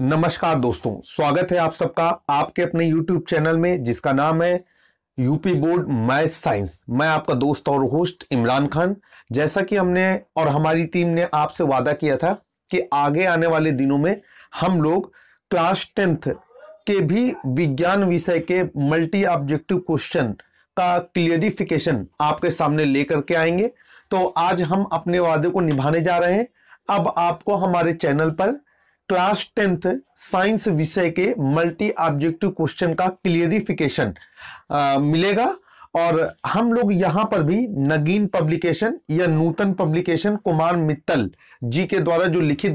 नमस्कार दोस्तों स्वागत है आप सबका आपके अपने यूट्यूब चैनल में जिसका नाम है यूपी बोर्ड मैथ साइंस मैं आपका दोस्त और होस्ट इमरान खान जैसा कि हमने और हमारी टीम ने आपसे वादा किया था कि आगे आने वाले दिनों में हम लोग क्लास टेंथ के भी विज्ञान विषय के मल्टी ऑब्जेक्टिव क्वेश्चन का क्लियरिफिकेशन आपके सामने लेकर के आएंगे तो आज हम अपने वादे को निभाने जा रहे हैं अब आपको हमारे चैनल पर क्लास टेंथ साइंस विषय के मल्टी ऑब्जेक्टिव क्वेश्चन का क्लियरिफिकेशन मिलेगा और हम लोग यहां पर भी नगीन पब्लिकेशन या नूतन पब्लिकेशन कुमार मित्तल जी के द्वारा जो लिखित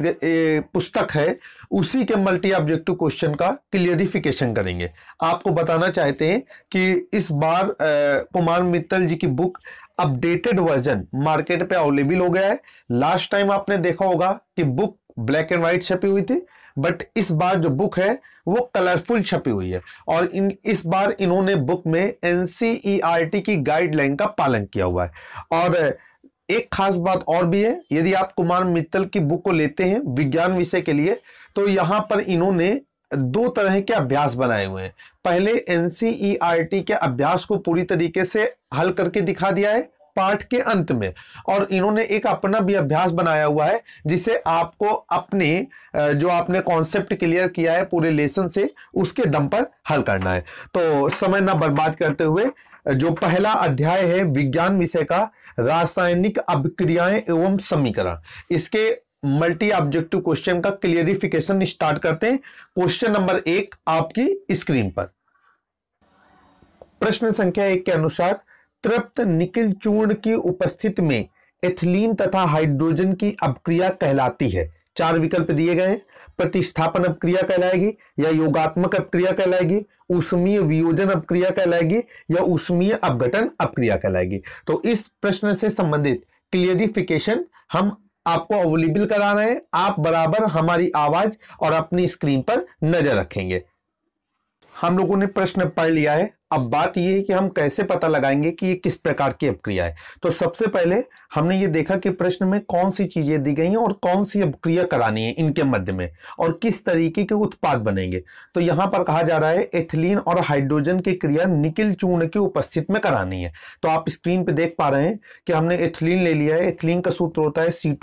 पुस्तक है उसी के मल्टी ऑब्जेक्टिव क्वेश्चन का क्लियरिफिकेशन करेंगे आपको बताना चाहते हैं कि इस बार आ, कुमार मित्तल जी की बुक अपडेटेड वर्जन मार्केट पे अवेलेबल हो गया है लास्ट टाइम आपने देखा होगा कि बुक ब्लैक एंड व्हाइट छपी हुई थी बट इस बार जो बुक है वो कलरफुल छपी हुई है और इन इस बार इन्होंने बुक में एन e की गाइडलाइन का पालन किया हुआ है और एक खास बात और भी है यदि आप कुमार मित्तल की बुक को लेते हैं विज्ञान विषय के लिए तो यहां पर इन्होंने दो तरह के अभ्यास बनाए हुए हैं पहले एन e के अभ्यास को पूरी तरीके से हल करके दिखा दिया है पाठ के अंत में और इन्होंने एक अपना भी अभ्यास बनाया हुआ है जिसे आपको अपने जो आपने कॉन्सेप्ट क्लियर किया है पूरे लेसन से उसके दम पर हल करना है तो समय ना बर्बाद करते हुए जो पहला अध्याय है विज्ञान विषय का रासायनिक अभिक्रियाएं एवं समीकरण इसके मल्टी ऑब्जेक्टिव क्वेश्चन का क्लियरिफिकेशन स्टार्ट करते हैं क्वेश्चन नंबर एक आपकी स्क्रीन पर प्रश्न संख्या एक के अनुसार तृप्त निकिल चूर्ण की उपस्थिति में एथिलीन तथा हाइड्रोजन की अपक्रिया कहलाती है चार विकल्प दिए गए प्रतिस्थापन अपक्रिया कहलाएगी या योगात्मक अपक्रिया कहलाएगी उष्मीय वियोजन अपक्रिया कहलाएगी या उष्मीय अपघटन अपक्रिया कहलाएगी तो इस प्रश्न से संबंधित क्लियरिफिकेशन हम आपको अवेलेबल करा रहे हैं आप बराबर हमारी आवाज और अपनी स्क्रीन पर नजर रखेंगे हम लोगों ने प्रश्न पढ़ लिया है अब बात यह है कि हम कैसे पता लगाएंगे कि ये किस प्रकार की अपक्रिया है तो सबसे पहले हमने ये देखा कि प्रश्न में कौन सी चीजें दी गई हैं और कौन सी अपक्रिया करानी है इनके मध्य में और किस तरीके के उत्पाद बनेंगे तो यहां पर कहा जा रहा है एथिलीन और हाइड्रोजन की क्रिया निकिल चूर्ण की उपस्थिति में करानी है तो आप स्क्रीन पर देख पा रहे हैं कि हमने एथिलीन ले लिया है एथिलीन का सूत्र होता है सी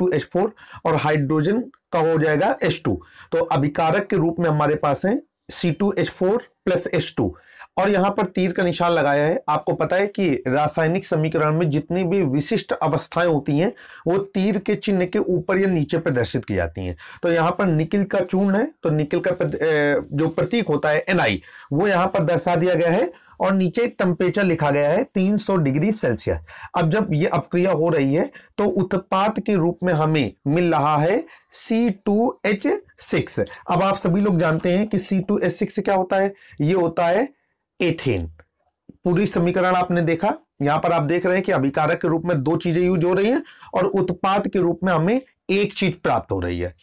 और हाइड्रोजन का हो जाएगा एच तो अभिकारक के रूप में हमारे पास है C two H four plus S two और यहाँ पर तीर का निशान लगाया है आपको पता है कि रासायनिक समीकरण में जितनी भी विशिष्ट अवस्थाएं होती हैं वो तीर के चिन्ह के ऊपर या नीचे प्रदर्शित की जाती हैं तो यहां पर निकिल का चूर्ण है तो निकिल का जो प्रतीक होता है एनआई वो यहाँ पर दर्शा दिया गया है और नीचे टेम्परेचर लिखा गया है 300 डिग्री सेल्सियस अब जब ये अपक्रिया हो रही है तो उत्पाद के रूप में हमें मिल रहा है C2H6 अब आप सभी लोग जानते हैं कि C2H6 क्या होता है ये होता है एथेन पूरी समीकरण आपने देखा यहां पर आप देख रहे हैं कि अभिकारक के रूप में दो चीजें यूज हो रही हैं और उत्पाद के रूप में हमें एक चीज प्राप्त हो रही है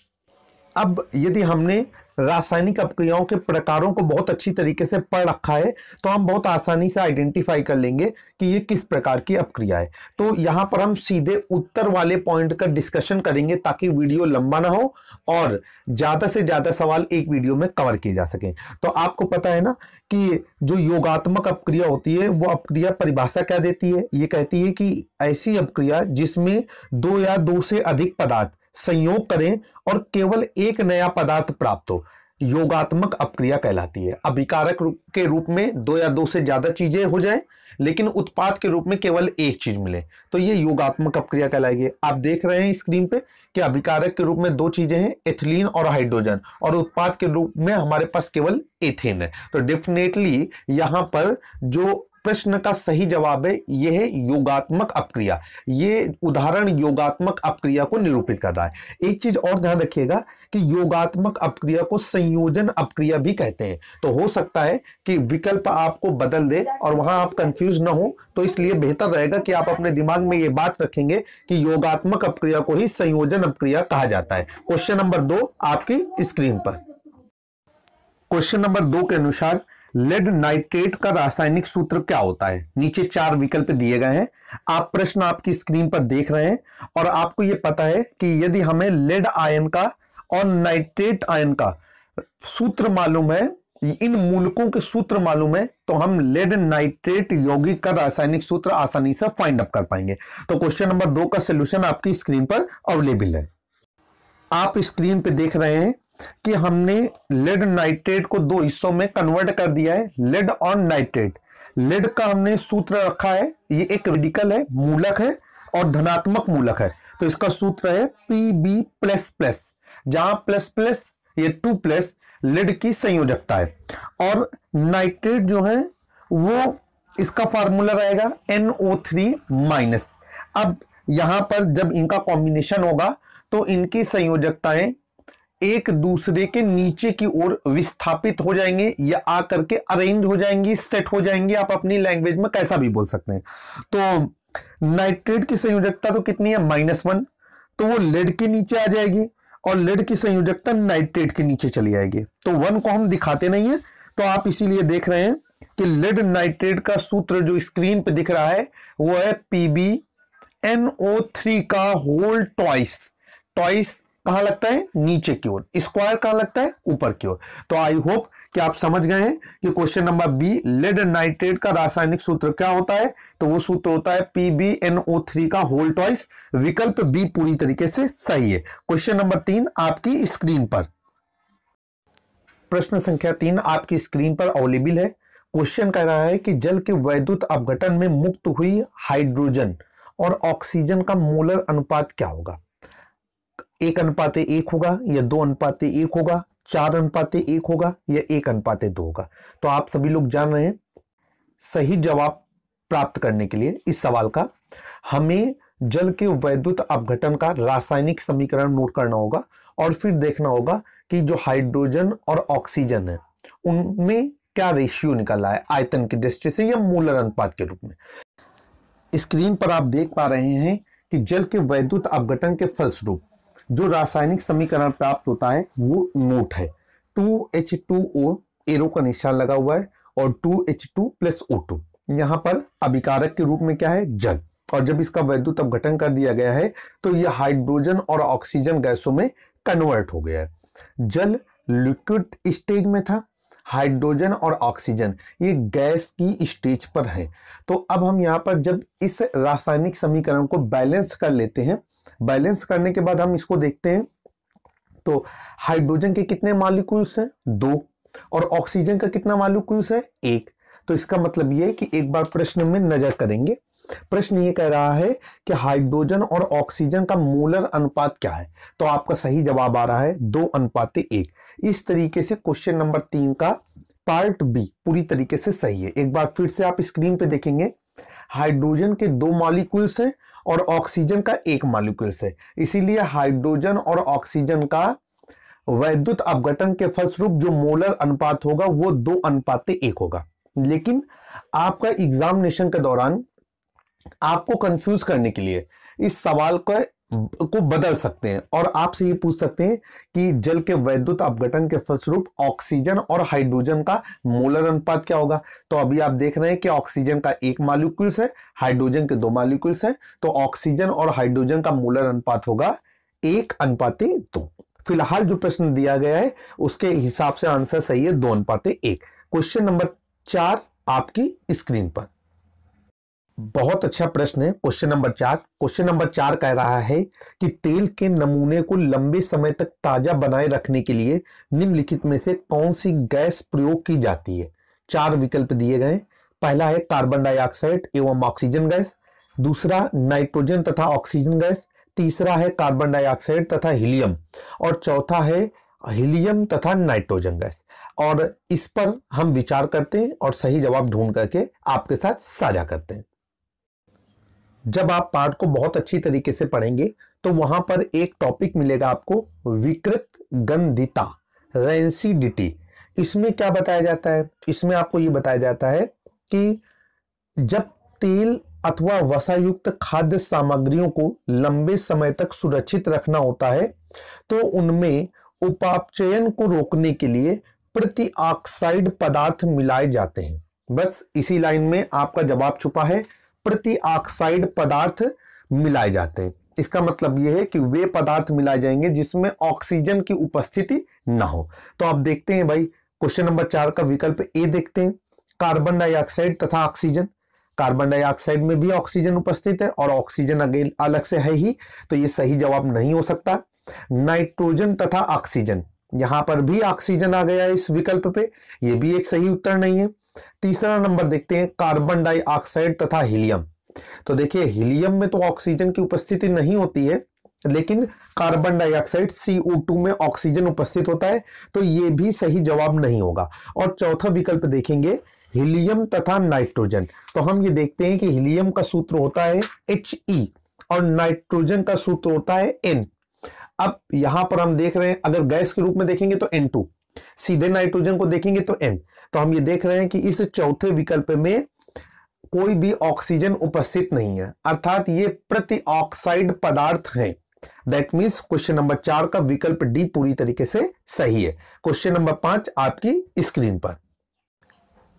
अब यदि हमने रासायनिक अपक्रियाओं के प्रकारों को बहुत अच्छी तरीके से पढ़ रखा है तो हम बहुत आसानी से आइडेंटिफाई कर लेंगे कि ये किस प्रकार की अपक्रिया है तो यहाँ पर हम सीधे उत्तर वाले पॉइंट का डिस्कशन करेंगे ताकि वीडियो लंबा ना हो और ज़्यादा से ज़्यादा सवाल एक वीडियो में कवर किए जा सके तो आपको पता है ना कि जो योगात्मक अपक्रिया होती है वो अपक्रिया परिभाषा क्या देती है ये कहती है कि ऐसी अपक्रिया जिसमें दो या दो से अधिक पदार्थ संयोग करें और केवल एक नया पदार्थ प्राप्त हो योगात्मक अपक्रिया कहलाती है अभिकारक के रूप में दो या दो से ज़्यादा चीज़ें हो जाए लेकिन उत्पाद के रूप में केवल एक चीज़ मिले तो ये योगात्मक अपक्रिया कहलाएगी आप देख रहे हैं स्क्रीन पे कि अभिकारक के रूप में दो चीज़ें हैं एथिलीन और हाइड्रोजन और उत्पाद के रूप में हमारे पास केवल एथेन है तो डेफिनेटली यहाँ पर जो प्रश्न का सही जवाब है यह है योगात्मक अपक्रिया ये उदाहरण योगात्मक अपक्रिया को निरूपित कर रहा है एक चीज और ध्यान रखिएगा कि योगात्मक अपक्रिया को संयोजन अपक्रिया भी कहते हैं तो हो सकता है कि विकल्प आपको बदल दे और वहां आप कंफ्यूज ना हो तो इसलिए बेहतर रहेगा कि आप अपने दिमाग में यह बात रखेंगे कि योगात्मक अपक्रिया को ही संयोजन अपक्रिया कहा जाता है क्वेश्चन नंबर दो आपकी स्क्रीन पर क्वेश्चन नंबर दो के अनुसार लेड नाइट्रेट का रासायनिक सूत्र क्या होता है नीचे चार विकल्प दिए गए हैं आप प्रश्न आपकी स्क्रीन पर देख रहे हैं और आपको यह पता है कि यदि हमें लेड आयन का और नाइट्रेट आयन का सूत्र मालूम है इन मूलकों के सूत्र मालूम है तो हम लेड नाइट्रेट यौगिक का रासायनिक सूत्र आसानी से फाइंड अप कर पाएंगे तो क्वेश्चन नंबर दो का सोल्यूशन आपकी स्क्रीन पर अवेलेबल है आप स्क्रीन पर देख रहे हैं कि हमने लेड नाइट्रेट को दो हिस्सों में कन्वर्ट कर दिया है लेड और नाइट्रेट लेड का हमने सूत्र रखा है ये एक रेडिकल है मूलक है और धनात्मक मूलक है तो इसका सूत्र है पी बी प्लस प्लस जहां प्लस प्लस ये टू प्लस लेड की संयोजकता है और नाइट्रेट जो है वो इसका फार्मूला रहेगा एन ओ थ्री माइनस अब यहां पर जब इनका कॉम्बिनेशन होगा तो इनकी संयोजकताएं एक दूसरे के नीचे की ओर विस्थापित हो जाएंगे या आकर के अरेंज हो जाएंगी सेट हो जाएंगी आप अपनी लैंग्वेज में कैसा भी बोल सकते हैं तो नाइट्रेट की संयोजकता तो कितनी है माइनस वन तो वो लेड के नीचे आ जाएगी और लेड की संयोजकता नाइट्रेट के नीचे चली आएगी तो वन को हम दिखाते नहीं है तो आप इसीलिए देख रहे हैं कि लेड नाइट्रेट का सूत्र जो स्क्रीन पर दिख रहा है वो है पीबी एनओ थ्री का होल ट्वाइस ट्वाइस कहां लगता है नीचे की ओर स्क्वायर कहां लगता है ऊपर की ओर तो आई होप कि आप समझ गए हैं कि question number B lead nitrate का रासायनिक सूत्र क्या होता है तो वो सूत्र होता है पीबीएनओ3 का होल टॉइस विकल्प बी पूरी तरीके से सही है क्वेश्चन नंबर तीन आपकी स्क्रीन पर प्रश्न संख्या तीन आपकी स्क्रीन पर अवेलेबल है क्वेश्चन कह रहा है कि जल के वैद्युत अपघटन में मुक्त हुई हाइड्रोजन और ऑक्सीजन का मोलर अनुपात क्या होगा एक अनुपाते एक होगा या दो अनुपात एक होगा चार अनुपाते एक होगा या एक अनुपात दो होगा तो आप सभी लोग जान रहे हैं सही जवाब प्राप्त करने के लिए इस सवाल का हमें जल के वैद्युत अपघटन का रासायनिक समीकरण नोट करना होगा और फिर देखना होगा कि जो हाइड्रोजन और ऑक्सीजन है उनमें क्या रेशियो निकला है आयतन की दृष्टि से या मूलर अनुपात के रूप में स्क्रीन पर आप देख पा रहे हैं कि जल के वैद्युत अपघटन के फलस्वरूप जो रासायनिक समीकरण प्राप्त होता है वो नोट है two H two O arrow का निशान लगा हुआ है और two H two plus O two यहाँ पर अभिकारक के रूप में क्या है जल और जब इसका वैद्युत अपघटन कर दिया गया है तो यह हाइड्रोजन और ऑक्सीजन गैसों में कन्वर्ट हो गया है जल लिक्विड स्टेज में था हाइड्रोजन और ऑक्सीजन ये गैस की स्टेज पर है तो अब हम यहाँ पर जब इस रासायनिक समीकरण को बैलेंस कर लेते हैं बैलेंस करने के बाद हम इसको देखते हैं तो हाइड्रोजन के कितने मालिक्यूल्स हैं दो और ऑक्सीजन का कितना मालिक्यूल्स है एक तो इसका मतलब ये है कि एक बार प्रश्न में नजर करेंगे प्रश्न ये कह रहा है कि हाइड्रोजन और ऑक्सीजन का मोलर अनुपात क्या है तो आपका सही जवाब आ रहा है दो अनुपात एक इस तरीके से क्वेश्चन नंबर तीन का पार्ट बी पूरी तरीके से सही है एक बार फिर से आप स्क्रीन पे देखेंगे हाइड्रोजन के दो मॉलिक्यूल्स हैं और ऑक्सीजन का एक मॉलिक्यूल्स है इसीलिए हाइड्रोजन और ऑक्सीजन का वैद्युत अपघटन के फलस्वरूप जो मोलर अनुपात होगा वो दो अनुपात एक होगा लेकिन आपका एग्जामिनेशन के दौरान आपको कंफ्यूज करने के लिए इस सवाल का को बदल सकते हैं और आपसे ये पूछ सकते हैं कि जल के वैद्युत अपघटन के फलस्वरूप ऑक्सीजन और हाइड्रोजन का मोलर अनुपात क्या होगा तो अभी आप देख रहे हैं कि ऑक्सीजन का एक मालिक्यूल्स है हाइड्रोजन के दो मालिक्यूल्स है तो ऑक्सीजन और हाइड्रोजन का मोलर अनुपात होगा एक अनुपाते दो फिलहाल जो प्रश्न दिया गया है उसके हिसाब से आंसर सही है दो अनुपाते एक क्वेश्चन नंबर चार आपकी स्क्रीन पर बहुत अच्छा प्रश्न है क्वेश्चन नंबर चार क्वेश्चन नंबर चार कह रहा है कि तेल के नमूने को लंबे समय तक ताजा बनाए रखने के लिए निम्नलिखित में से कौन सी गैस प्रयोग की जाती है चार विकल्प दिए गए पहला है कार्बन डाइऑक्साइड एवं ऑक्सीजन गैस दूसरा नाइट्रोजन तथा ऑक्सीजन गैस तीसरा है कार्बन डाइऑक्साइड तथा हीलियम और चौथा है हीलियम तथा नाइट्रोजन गैस और इस पर हम विचार करते हैं और सही जवाब ढूंढ करके आपके साथ साझा करते हैं जब आप पार्ट को बहुत अच्छी तरीके से पढ़ेंगे तो वहां पर एक टॉपिक मिलेगा आपको विकृत गंधिता रेंसिडिटी इसमें क्या बताया जाता है इसमें आपको ये बताया जाता है कि जब तेल अथवा वसायुक्त खाद्य सामग्रियों को लंबे समय तक सुरक्षित रखना होता है तो उनमें उपापचयन को रोकने के लिए प्रति ऑक्साइड पदार्थ मिलाए जाते हैं बस इसी लाइन में आपका जवाब छुपा है प्रति ऑक्साइड पदार्थ मिलाए जाते हैं इसका मतलब यह है कि वे पदार्थ मिलाए जाएंगे जिसमें ऑक्सीजन की उपस्थिति ना हो तो आप देखते हैं भाई क्वेश्चन नंबर चार का विकल्प ए देखते हैं कार्बन डाइऑक्साइड तथा ऑक्सीजन कार्बन डाइऑक्साइड में भी ऑक्सीजन उपस्थित है और ऑक्सीजन अलग से है ही तो ये सही जवाब नहीं हो सकता नाइट्रोजन तथा ऑक्सीजन यहां पर भी ऑक्सीजन आ गया इस विकल्प पे यह भी एक सही उत्तर नहीं है तीसरा नंबर देखते हैं कार्बन डाइऑक्साइड तथा हीलियम तो देखिए हीलियम में तो ऑक्सीजन की उपस्थिति नहीं होती है लेकिन कार्बन डाइऑक्साइड CO2 में ऑक्सीजन उपस्थित होता है तो ये भी सही जवाब नहीं होगा और चौथा विकल्प देखेंगे हीलियम तथा नाइट्रोजन तो हम ये देखते हैं कि हीलियम का सूत्र होता है ई e, और नाइट्रोजन का सूत्र होता है एन अब यहां पर हम देख रहे हैं अगर गैस के रूप में देखेंगे तो एन टू सीधे नाइट्रोजन को देखेंगे तो एन तो हम ये देख रहे हैं कि इस चौथे विकल्प में कोई भी ऑक्सीजन उपस्थित नहीं है अर्थात ये प्रति ऑक्साइड पदार्थ है दैट मीन्स क्वेश्चन नंबर चार का विकल्प डी पूरी तरीके से सही है क्वेश्चन नंबर पांच आपकी स्क्रीन पर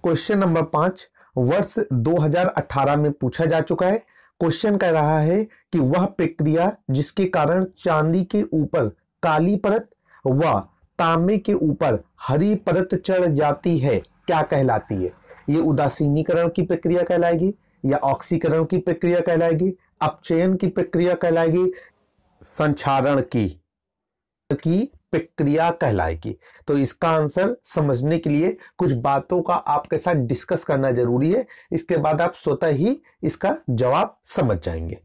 क्वेश्चन नंबर पांच वर्ष 2018 में पूछा जा चुका है क्वेश्चन कह रहा है कि वह प्रक्रिया जिसके कारण चांदी के ऊपर काली परत व तांबे के ऊपर हरी परत चढ़ जाती है क्या कहलाती है ये उदासीनीकरण की प्रक्रिया कहलाएगी या ऑक्सीकरण की प्रक्रिया कहलाएगी अपचयन की प्रक्रिया कहलाएगी संचारण की की प्रक्रिया कहलाएगी तो इसका आंसर समझने के लिए कुछ बातों का आपके साथ डिस्कस करना जरूरी है इसके बाद आप स्वतः ही इसका जवाब समझ जाएंगे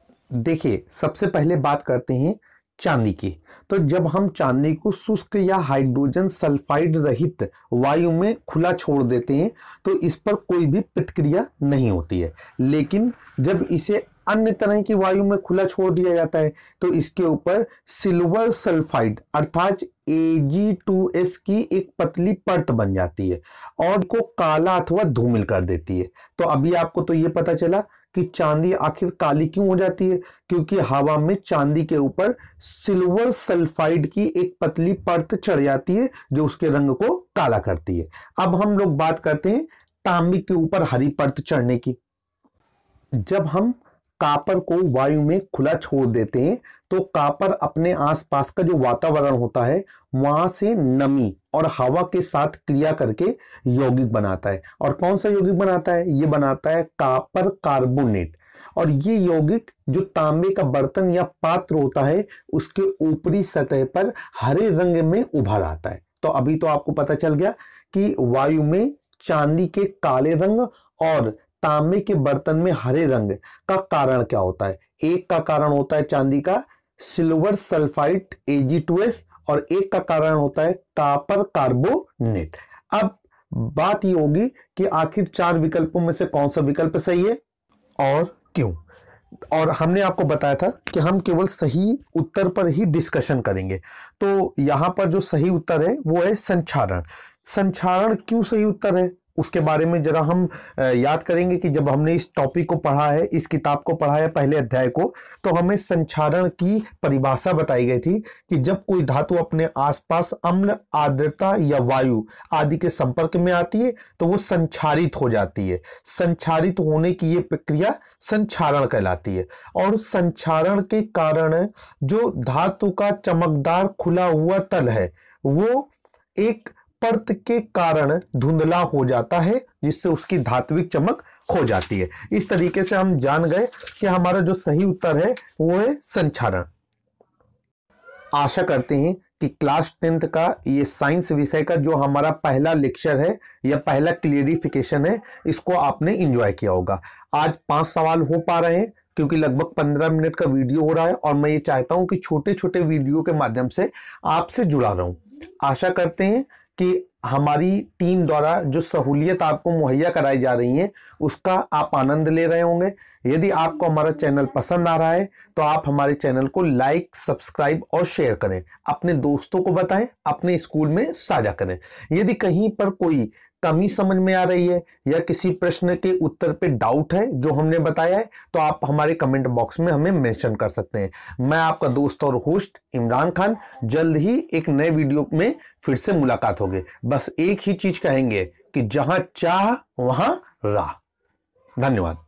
देखिए सबसे पहले बात करते हैं चांदी की तो जब हम चांदी को शुष्क या हाइड्रोजन सल्फाइड रहित वायु में खुला छोड़ देते हैं तो इस पर कोई भी प्रतिक्रिया नहीं होती है लेकिन जब इसे अन्य तरह की वायु में खुला छोड़ दिया जाता है तो इसके ऊपर सिल्वर सल्फाइड अर्थात एजी की एक पतली परत बन जाती है और को काला अथवा धूमिल कर देती है तो अभी आपको तो ये पता चला कि चांदी आखिर काली क्यों हो जाती है क्योंकि हवा में चांदी के ऊपर सिल्वर सल्फाइड की एक पतली परत चढ़ जाती है जो उसके रंग को काला करती है अब हम लोग बात करते हैं तांबे के ऊपर हरी परत चढ़ने की जब हम कापर को वायु में खुला छोड़ देते हैं तो कापर अपने आसपास का जो वातावरण होता है वहां से नमी और हवा के साथ क्रिया करके यौगिक बनाता है और कौन सा यौगिक बनाता है ये बनाता है कापर कार्बोनेट और ये यौगिक जो तांबे का बर्तन या पात्र होता है उसके ऊपरी सतह पर हरे रंग में उभर आता है तो अभी तो आपको पता चल गया कि वायु में चांदी के काले रंग और तांबे के बर्तन में हरे रंग का कारण क्या होता है एक का कारण होता है चांदी का सिल्वर सल्फाइड एस और एक का कारण होता है कापर कार्बोनेट अब बात यह होगी कि आखिर चार विकल्पों में से कौन सा विकल्प सही है और क्यों और हमने आपको बताया था कि हम केवल सही उत्तर पर ही डिस्कशन करेंगे तो यहां पर जो सही उत्तर है वो है संचारण संचारण क्यों सही उत्तर है उसके बारे में जरा हम याद करेंगे कि जब हमने इस टॉपिक को पढ़ा है इस किताब को पढ़ा है पहले अध्याय को तो हमें संचारण की परिभाषा बताई गई थी कि जब कोई धातु अपने आसपास अम्ल आर्द्रता या वायु आदि के संपर्क में आती है तो वो संचारित हो जाती है संचारित होने की ये प्रक्रिया संचारण कहलाती है और संचारण के कारण जो धातु का चमकदार खुला हुआ तल है वो एक परत के कारण धुंधला हो जाता है जिससे उसकी धात्विक चमक खो जाती है इस तरीके से हम जान गए कि हमारा जो सही उत्तर है वो है संचारण आशा करते हैं कि क्लास टेंथ का ये साइंस विषय का जो हमारा पहला लेक्चर है या पहला क्लियरिफिकेशन है इसको आपने इंजॉय किया होगा आज पांच सवाल हो पा रहे हैं क्योंकि लगभग पंद्रह मिनट का वीडियो हो रहा है और मैं ये चाहता हूं कि छोटे छोटे वीडियो के माध्यम से आपसे जुड़ा रहूं आशा करते हैं कि हमारी टीम द्वारा जो सहूलियत आपको मुहैया कराई जा रही है उसका आप आनंद ले रहे होंगे यदि आपको हमारा चैनल पसंद आ रहा है तो आप हमारे चैनल को लाइक सब्सक्राइब और शेयर करें अपने दोस्तों को बताएं अपने स्कूल में साझा करें यदि कहीं पर कोई कमी समझ में आ रही है या किसी प्रश्न के उत्तर पे डाउट है जो हमने बताया है तो आप हमारे कमेंट बॉक्स में हमें मेंशन कर सकते हैं मैं आपका दोस्त और होस्ट इमरान खान जल्द ही एक नए वीडियो में फिर से मुलाकात होगी बस एक ही चीज कहेंगे कि जहां चाह वहां राह धन्यवाद